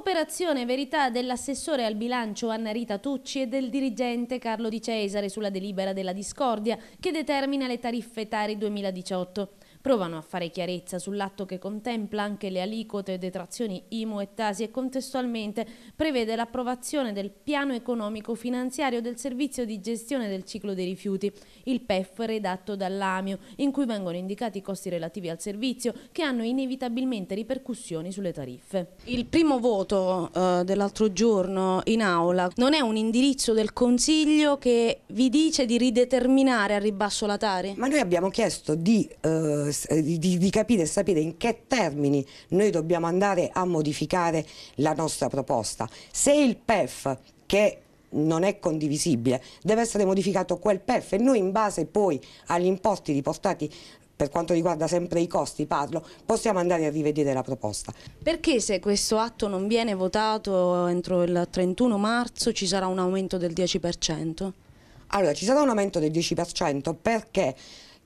Operazione Verità dell'assessore al bilancio Anna Rita Tucci e del dirigente Carlo Di Cesare sulla delibera della discordia che determina le tariffe Tari 2018 provano a fare chiarezza sull'atto che contempla anche le aliquote e detrazioni IMU e TASI e contestualmente prevede l'approvazione del piano economico finanziario del servizio di gestione del ciclo dei rifiuti, il PEF redatto dall'AMIO, in cui vengono indicati i costi relativi al servizio che hanno inevitabilmente ripercussioni sulle tariffe. Il primo voto eh, dell'altro giorno in aula non è un indirizzo del Consiglio che vi dice di rideterminare a ribasso la Tari? Ma noi abbiamo chiesto di eh, eh, di, di capire e sapere in che termini noi dobbiamo andare a modificare la nostra proposta. Se il PEF che non è condivisibile, deve essere modificato quel PEF e noi in base poi agli importi riportati per quanto riguarda sempre i costi parlo, possiamo andare a rivedere la proposta. Perché se questo atto non viene votato entro il 31 marzo ci sarà un aumento del 10%? Allora, ci sarà un aumento del 10% perché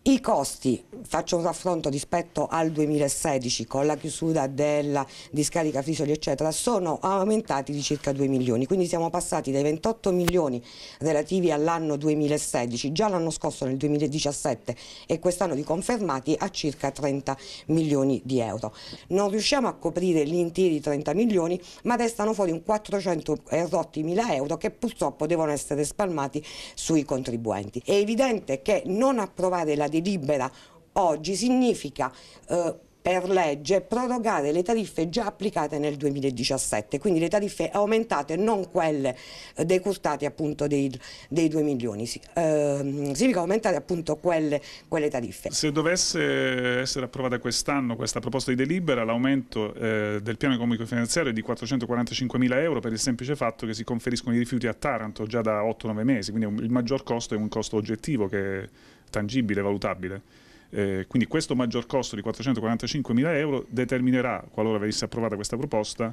i costi, faccio un raffronto rispetto al 2016 con la chiusura della discarica Frisoli eccetera, sono aumentati di circa 2 milioni, quindi siamo passati dai 28 milioni relativi all'anno 2016, già l'anno scorso nel 2017 e quest'anno riconfermati a circa 30 milioni di euro. Non riusciamo a coprire gli interi 30 milioni ma restano fuori un 400 e rotti mila euro che purtroppo devono essere spalmati sui contribuenti. È evidente che non approvare la di Libera oggi significa eh, per legge prorogare le tariffe già applicate nel 2017, quindi le tariffe aumentate non quelle eh, decurtate appunto dei, dei 2 milioni, sì, eh, significa aumentare appunto quelle, quelle, tariffe. Se dovesse essere approvata quest'anno questa proposta di delibera, l'aumento eh, del piano economico finanziario è di 445 mila euro per il semplice fatto che si conferiscono i rifiuti a Taranto già da 8-9 mesi, quindi il maggior costo è un costo oggettivo che è tangibile, valutabile. Eh, quindi questo maggior costo di 445 mila euro determinerà, qualora venisse approvata questa proposta,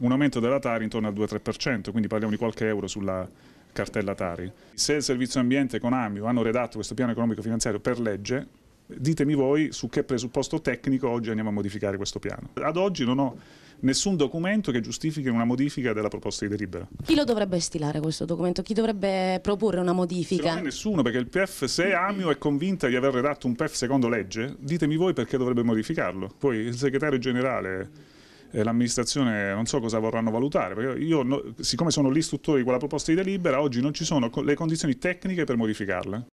un aumento della Tari intorno al 2-3%, quindi parliamo di qualche euro sulla cartella Tari. Se il Servizio Ambiente e AMIO hanno redatto questo piano economico finanziario per legge, Ditemi voi su che presupposto tecnico oggi andiamo a modificare questo piano. Ad oggi non ho nessun documento che giustifichi una modifica della proposta di delibera. Chi lo dovrebbe stilare questo documento? Chi dovrebbe proporre una modifica? Non è nessuno, perché il PF, se Amio è convinta di aver redatto un PF secondo legge, ditemi voi perché dovrebbe modificarlo. Poi il segretario generale e l'amministrazione non so cosa vorranno valutare, perché io, no, siccome sono l'istruttore di quella proposta di delibera, oggi non ci sono le condizioni tecniche per modificarla.